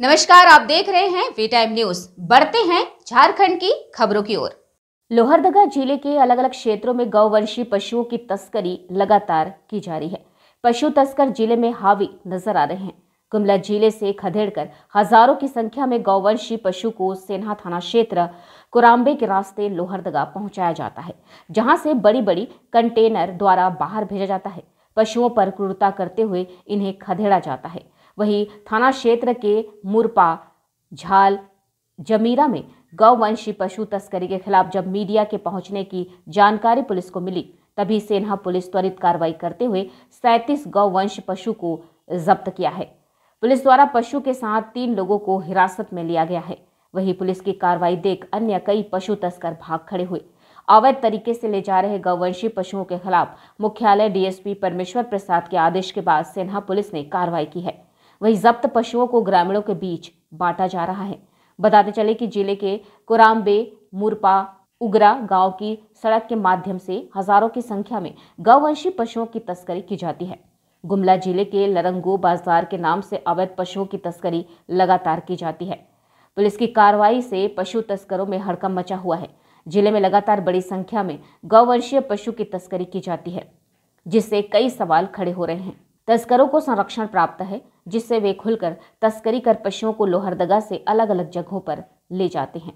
नमस्कार आप देख रहे हैं वी टाइम न्यूज बढ़ते हैं झारखंड की खबरों की ओर लोहरदगा जिले के अलग अलग क्षेत्रों में गौवंशी पशुओं की तस्करी लगातार की जा रही है पशु तस्कर जिले में हावी नजर आ रहे हैं गुमला जिले से खदेड़कर हजारों की संख्या में गौवंशी पशु को सेना थाना क्षेत्र कुराम्बे के रास्ते लोहरदगा पहुंचाया जाता है जहां से बड़ी बड़ी कंटेनर द्वारा बाहर भेजा जाता है पशुओं पर क्रूरता करते हुए इन्हें खदेड़ा जाता है वहीं थाना क्षेत्र के मुरपा झाल जमीरा में गौवंशी पशु तस्करी के खिलाफ जब मीडिया के पहुंचने की जानकारी पुलिस को मिली तभी सेना पुलिस त्वरित कार्रवाई करते हुए सैंतीस गौवंश पशु को जब्त किया है पुलिस द्वारा पशु के साथ तीन लोगों को हिरासत में लिया गया है वहीं पुलिस की कार्रवाई देख अन्य कई पशु तस्कर भाग खड़े हुए अवैध तरीके से ले जा रहे गौवंशी पशुओं के खिलाफ मुख्यालय डीएसपी परमेश्वर प्रसाद के आदेश के बाद सेन्हा पुलिस ने कार्रवाई की है वहीं जब्त पशुओं को ग्रामीणों के बीच बांटा जा रहा है बताते चले कि जिले के कुराम्बे मुरपा उगरा गांव की सड़क के माध्यम से हजारों की संख्या में गौवंशी पशुओं की तस्करी की जाती है गुमला जिले के लरंगो बाजार के नाम से अवैध पशुओं की तस्करी लगातार की जाती है पुलिस की कार्रवाई से पशु तस्करों में हड़कम मचा हुआ है जिले में लगातार बड़ी संख्या में गौवंशीय पशु की तस्करी की जाती है जिससे कई सवाल खड़े हो रहे हैं तस्करों को संरक्षण प्राप्त है जिससे वे खुलकर तस्करी कर पशुओं को लोहरदगा से अलग अलग जगहों पर ले जाते हैं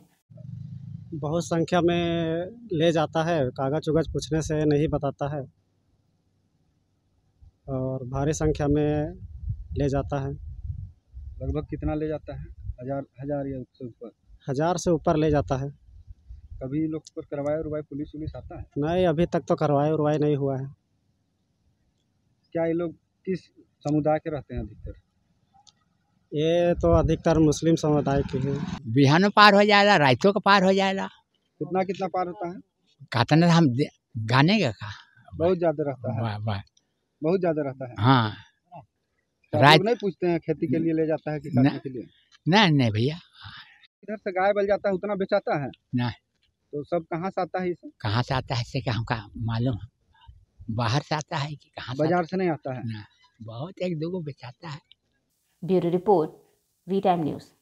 बहुत संख्या में ले जाता है कागज उगज पूछने से नहीं बताता है और भारी संख्या में ले जाता है लगभग कितना ले जाता है हजार हजार या उससे ऊपर हजार से ऊपर ले जाता है कभी लोग पर करवाए उरवाई पुलिस उलिस आता है नहीं अभी तक तो करवाए उरवाई नहीं हुआ है क्या ये लोग किस समुदाय के रहते हैं अधिकतर ये तो अधिकतर मुस्लिम समुदाय के हैं बिहान पार हो जाएगा रायतों का पार हो जाएगा कितना कितना पार होता है कहते ना हम गाने का बहुत ज़्यादा रहता है बा, बा। बहुत ज़्यादा रहता है हाँ तो रात नहीं पूछते हैं खेती के लिए ले जाता है किसान के लिए नहीं नहीं भैया इधर से गाय बल जाता है उतना बेचाता है नहीं तो सब कहाँ से आता है इसे कहाँ से आता है इसे हमका मालूम बाहर से आता है कि कहाँ बाजार से नहीं आता है बहुत एक दो को बचाता है bureau report V time news